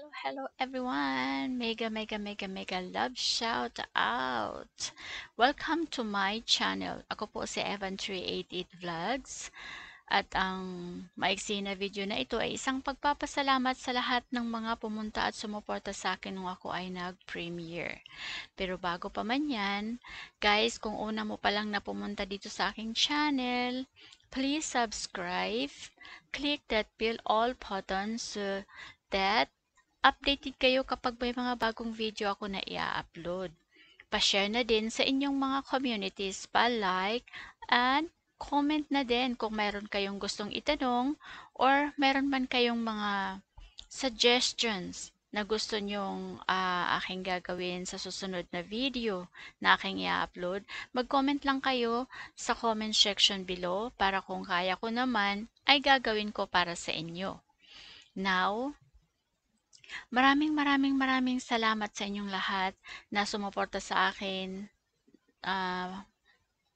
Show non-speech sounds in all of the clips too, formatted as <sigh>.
hello, hello everyone. Mega, mega, mega, mega love shout out. Welcome to my channel. Ako po si Evan388 Vlogs. At ang maiksi na video na ito ay isang pagpapasalamat sa lahat ng mga pumunta at sumuporta sa akin nung ako ay nag-premiere. Pero bago pa man yan, guys, kung una mo pa lang na pumunta dito sa aking channel, please subscribe, click that bell all button so that updated kayo kapag may mga bagong video ako na i-upload. Pa-share na din sa inyong mga communities, pa-like and comment na din kung mayroon kayong gustong itanong or mayroon man kayong mga suggestions na gusto nyong uh, aking gagawin sa susunod na video na aking i-upload, mag-comment lang kayo sa comment section below para kung kaya ko naman ay gagawin ko para sa inyo. Now, Maraming, maraming, maraming salamat sa inyong lahat na sumuporta sa akin, ah,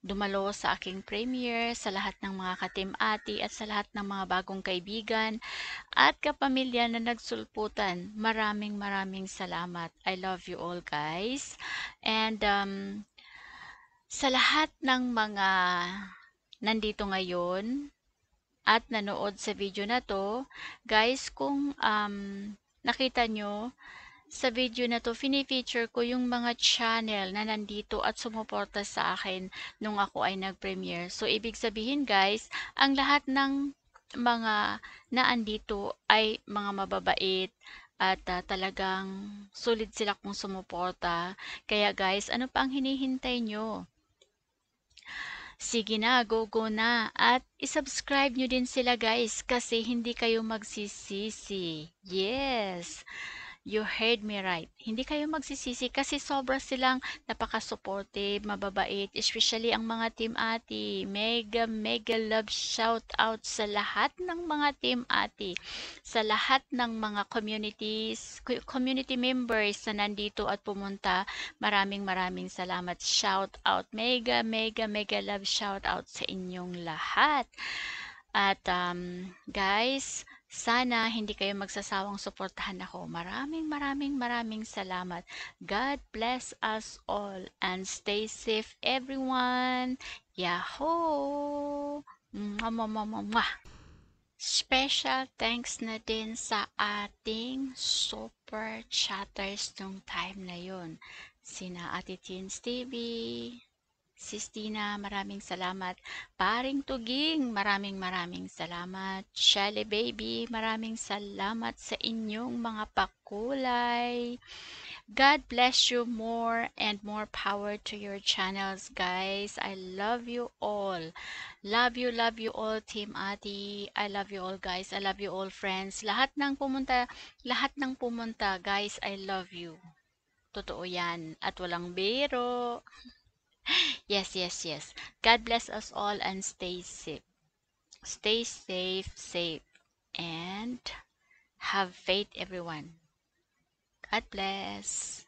dumalo sa aking premiere, sa lahat ng mga katim ati at sa lahat ng mga bagong kaibigan at kapamilya na nagsulputan. Maraming maraming salamat. I love you all guys. And um, sa lahat ng mga nandito ngayon at nanood sa video na to, guys, kung um, nakita nyo, sa video na to, fini-feature ko yung mga channel na nandito at sumuporta sa akin nung ako ay nag-premiere. So, ibig sabihin guys, ang lahat ng mga naandito ay mga mababait at uh, talagang solid sila kung sumuporta. Kaya guys, ano pa ang hinihintay nyo? Sige na, go go na. At isubscribe nyo din sila guys kasi hindi kayo magsisisi. Yes! You heard me right. Hindi kayo magsisisi kasi sobra silang napaka-supportive, mababait, especially ang mga team ati. Mega, mega love shout out sa lahat ng mga team ati, sa lahat ng mga communities, community members na nandito at pumunta. Maraming maraming salamat. Shout out. Mega, mega, mega love shout out sa inyong lahat. At um, guys, sana hindi kayo magsasawang suportahan ako. Maraming maraming maraming salamat. God bless us all and stay safe everyone. Yahoo! Mwah, Special thanks na din sa ating super chatters nung time na yun. Sina Ate Teens TV, Sistina, maraming salamat. Paring Tuging, maraming maraming salamat. Shelly Baby, maraming salamat sa inyong mga pakulay. God bless you more and more power to your channels, guys. I love you all. Love you, love you all, Team Ati. I love you all, guys. I love you all, friends. Lahat ng pumunta, lahat ng pumunta, guys, I love you. Totoo yan. At walang biro. <laughs> yes, yes, yes. God bless us all and stay safe. Stay safe, safe, and have faith, everyone. God bless.